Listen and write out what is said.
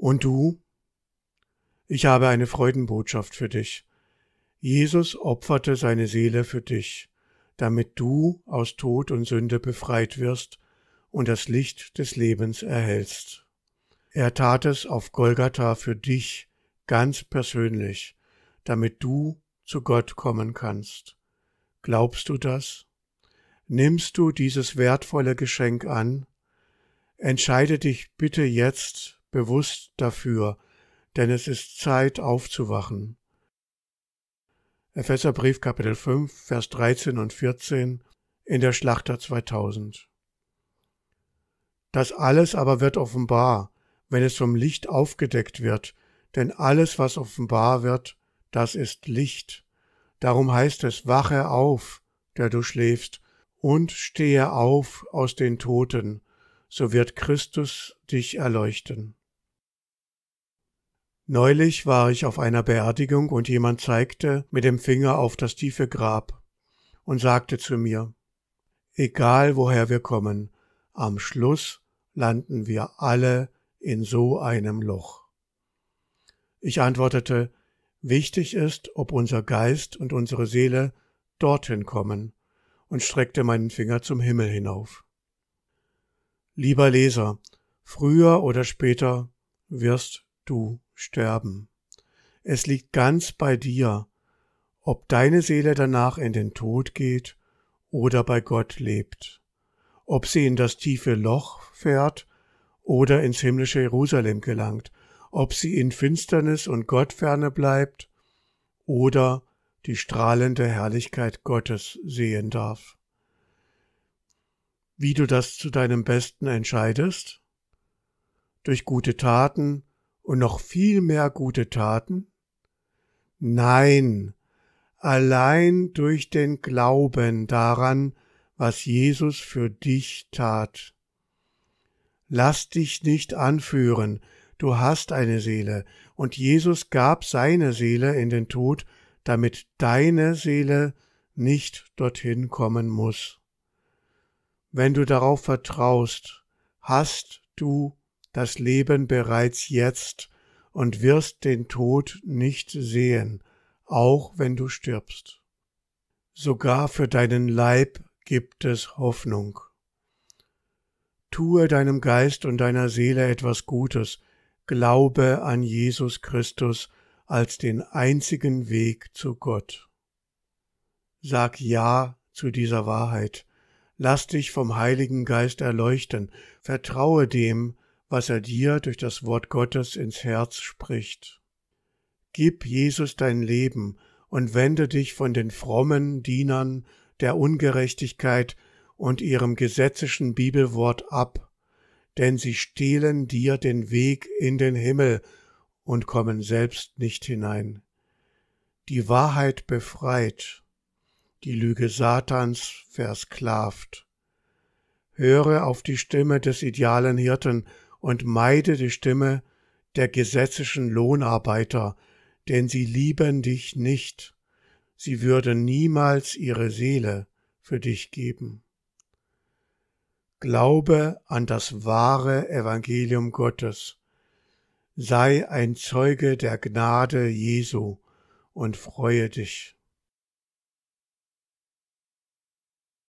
Und du? Ich habe eine Freudenbotschaft für dich. Jesus opferte seine Seele für dich, damit du aus Tod und Sünde befreit wirst und das Licht des Lebens erhältst. Er tat es auf Golgatha für dich ganz persönlich, damit du zu Gott kommen kannst. Glaubst du das? Nimmst du dieses wertvolle Geschenk an? Entscheide dich bitte jetzt bewusst dafür, denn es ist Zeit aufzuwachen. Epheserbrief Kapitel 5, Vers 13 und 14 in der Schlachter 2000. Das alles aber wird offenbar, wenn es vom Licht aufgedeckt wird, denn alles, was offenbar wird, das ist Licht. Darum heißt es, wache auf, der du schläfst, und stehe auf aus den Toten, so wird Christus dich erleuchten. Neulich war ich auf einer Beerdigung und jemand zeigte mit dem Finger auf das tiefe Grab und sagte zu mir, egal woher wir kommen, am Schluss landen wir alle in so einem Loch. Ich antwortete, wichtig ist, ob unser Geist und unsere Seele dorthin kommen, und streckte meinen Finger zum Himmel hinauf. Lieber Leser, früher oder später wirst du sterben. Es liegt ganz bei dir, ob deine Seele danach in den Tod geht oder bei Gott lebt, ob sie in das tiefe Loch fährt oder ins himmlische Jerusalem gelangt, ob sie in Finsternis und Gottferne bleibt oder die strahlende Herrlichkeit Gottes sehen darf. Wie du das zu deinem Besten entscheidest? Durch gute Taten, und noch viel mehr gute Taten? Nein, allein durch den Glauben daran, was Jesus für dich tat. Lass dich nicht anführen, du hast eine Seele, und Jesus gab seine Seele in den Tod, damit deine Seele nicht dorthin kommen muss. Wenn du darauf vertraust, hast du das Leben bereits jetzt und wirst den Tod nicht sehen, auch wenn du stirbst. Sogar für deinen Leib gibt es Hoffnung. Tue deinem Geist und deiner Seele etwas Gutes, glaube an Jesus Christus als den einzigen Weg zu Gott. Sag Ja zu dieser Wahrheit, lass dich vom Heiligen Geist erleuchten, vertraue dem, was er dir durch das Wort Gottes ins Herz spricht. Gib Jesus dein Leben und wende dich von den frommen Dienern der Ungerechtigkeit und ihrem gesetzischen Bibelwort ab, denn sie stehlen dir den Weg in den Himmel und kommen selbst nicht hinein. Die Wahrheit befreit, die Lüge Satans versklavt. Höre auf die Stimme des idealen Hirten und meide die Stimme der gesetzischen Lohnarbeiter, denn sie lieben dich nicht, sie würden niemals ihre Seele für dich geben. Glaube an das wahre Evangelium Gottes, sei ein Zeuge der Gnade Jesu und freue dich.